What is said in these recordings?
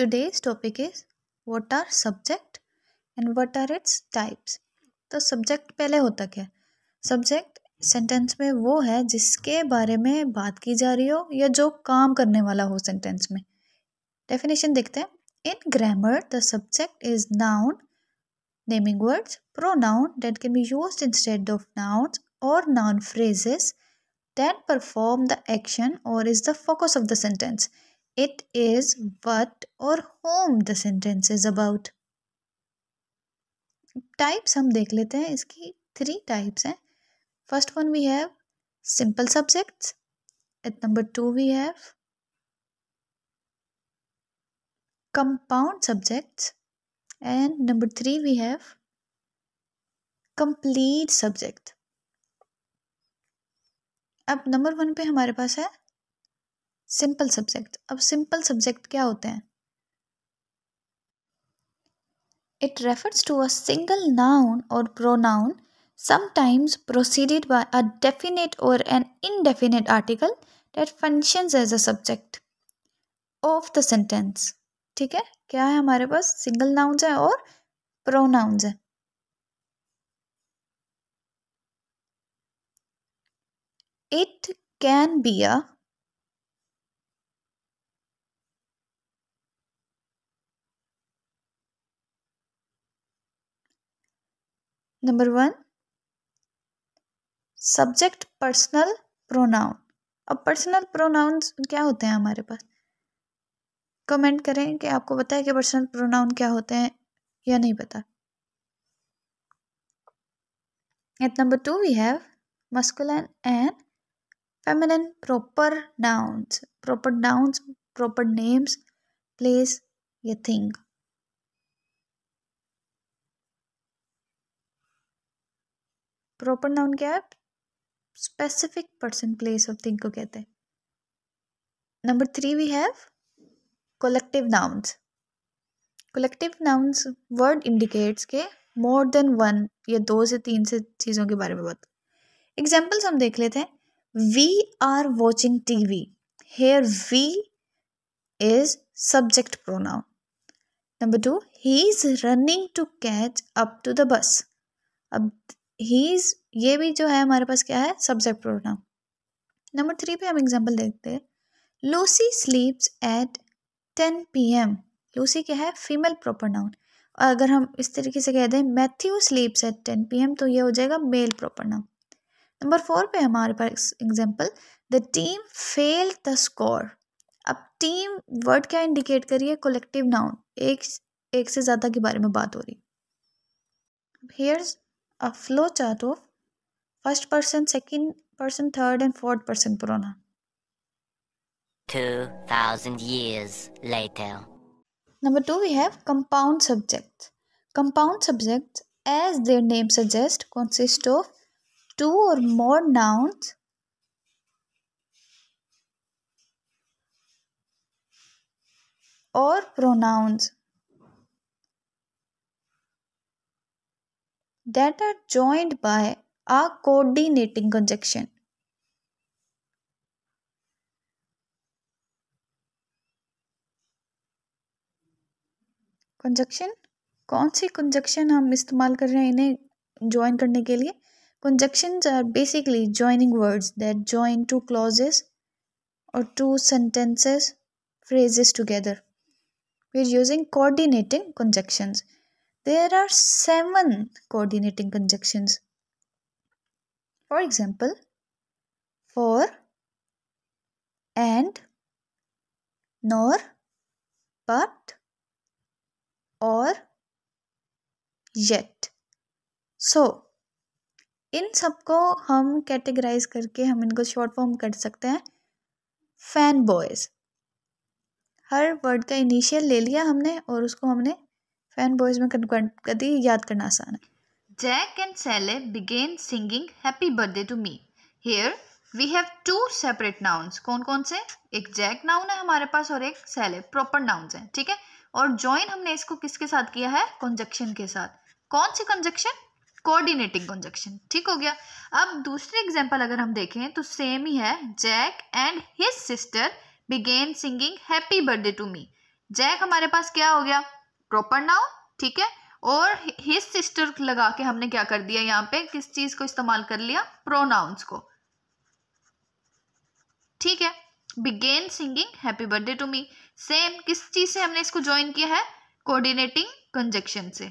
Today's topic is what are subject and what are its types तो subject पहले होता क्या सब्जेक्ट सेंटेंस में वो है जिसके बारे में बात की जा रही हो या जो काम करने वाला हो सेंटेंस में डेफिनेशन देखते हैं in grammar the subject is noun naming words pronoun that can be use instead of noun और noun phrases that perform the action और is the focus of the sentence it is, what, or whom the sentence is about. types hum dekh lete hain iski three types hain first one we have simple subjects at number 2 we have compound subjects and number 3 we have complete subject अब number one पे हमारे पास है simple subject अब simple subject क्या होते हैं it refers to a single noun और pronoun sometimes proceeded by a definite और an indefinite article that function as a subject of the sentence ठीक है क्या है हमारे पास सिंगल नाउन्स है और प्रोनाउन्स है it can be a number one subject personal pronoun अब पर्सनल प्रोनाउंस क्या होते हैं हमारे पास कमेंट करें कि आपको पता है कि पर्सनल प्रोनाउन क्या होते हैं या नहीं पता at number two we have masculine and feminine proper nouns proper nouns proper names place या thing प्रॉपर नाउन क्या है स्पेसिफिक पर्सन प्लेस और थिंग को कहते हैं number three we have collective nouns collective nouns word indicates के more then one या दो से तीन से चीज़ों के बारे में बात एग्जाम्पल्स हम देख लेते हैं we are watching T V here we is subject pronoun number two he is running to catch up to the bus अब हीज़ ये भी जो है हमारे पास क्या है सब्जेक्ट प्रोनाउन नंबर थ्री पे हम एग्जांपल देखते हैं Lucy sleeps at ten P M Lucy क्या है फीमेल प्रॉपर नाउन और अगर हम इस तरीके से कह दें Matthew sleeps at ten P M तो ये हो जाएगा male proper noun number four पे हमारे पास example the team fail the score अब टीम वर्ड क्या इंडिकेट करिए कोलेक्टिव नाउन एक एक से ज़्यादा के बारे में बात हो रही here's a flow chart of first person, second person, third and fourth person pronoun. 2000 years later. Number 2 we have compound subjects. Compound subjects as their name suggests consist of two or more nouns or pronouns that are joined by a coordinating conjunction. Conjunction कौन सी conjunction हम इस्तेमाल कर रहे हैं इन्हें join करने के लिए conjunction are basically joining words that join two clauses और two sentences phrases together we are using coordinating conjunctions there are seven coordinating conjunctions. For example, for, and, nor, but, or, yet. so, इन सबको हम categorise करके हम इनको short form कर सकते हैं फैन बॉयज़ हर वर्ड का इनिशियल ले लिया हमने और उसको हमने फैन बॉयज में कदगदी याद करना आसान है Jack and Sally begin singing happy birthday to me here we have two separate nouns कौन कौन से एक जैक नाउन है हमारे पास और एक Sally प्रॉपर नाउन्स हैं ठीक है और join हमने इसको किसके साथ किया है conjunction के साथ कौन सी conjunction कोऑर्डिनेटिंग कंजक्शन ठीक हो गया अब दूसरे एग्जांपल अगर हम देखें तो सेम ही है Jack and his sister begin singing happy birthday to me Jack हमारे पास क्या हो गया प्रॉपर नाउ ठीक है और हिज सिस्टर लगा के हमने क्या कर दिया यहाँ पे किस चीज को इस्तेमाल कर लिया प्रोनाउंस को ठीक है begin singing happy birthday to me same किस चीज से हमने इसको ज्वाइन किया है कोऑर्डिनेटिंग कंजक्शन से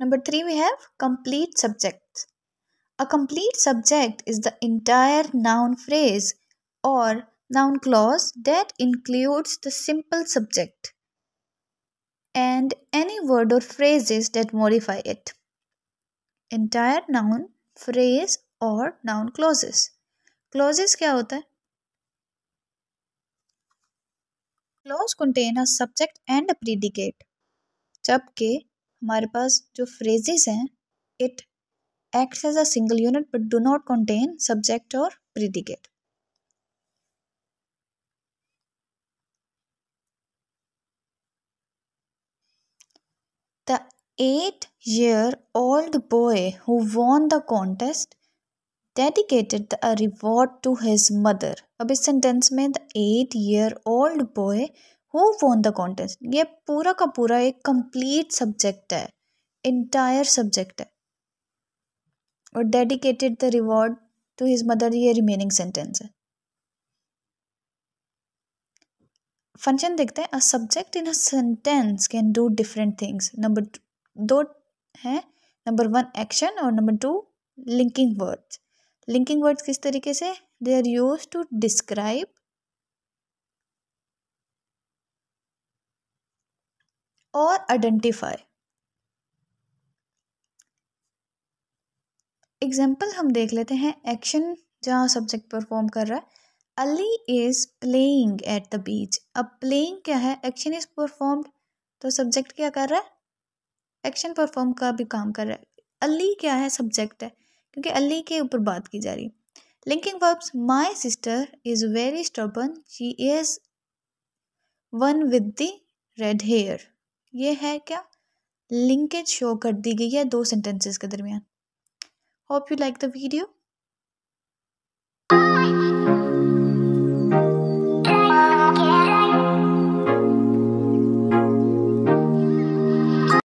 number three we have complete subject a complete subject is the entire noun phrase और noun clause that includes the simple subject and any word or phrases that modify it. Entire noun, phrase or noun clauses. Clauses kya hota hai? Clause contain a subject and a predicate जबकि हमारे पास जो phrases हैं it acts as a single unit but do not contain subject और predicate eight year old boy who won the contest dedicated a reward to his mother abhi sentence mein the eight year old boy who won the contest ye pura ka pura ek complete subject hai entire subject hai aur dedicated the reward to his mother ye remaining sentence hai function dekhte hain subject in a sentence can do different things number दो हैं number one action और number two linking words linking words किस तरीके से they are use to describe और identify example हम देख लेते हैं एक्शन जहाँ सब्जेक्ट परफॉर्म कर रहा है Ali is playing at the beach अब प्लेइंग क्या है एक्शन इज़ परफॉर्म्ड तो सब्जेक्ट क्या कर रहा है एक्शन परफॉर्म का भी काम कर रहा है अली क्या है सब्जेक्ट है क्योंकि अली के ऊपर बात की जा रही है linking verbs my sister is very stubborn she is one with the red hair ये है क्या लिंकेज शो कर दी गई है दो सेंटेंसेस के दरमियान hope you like the video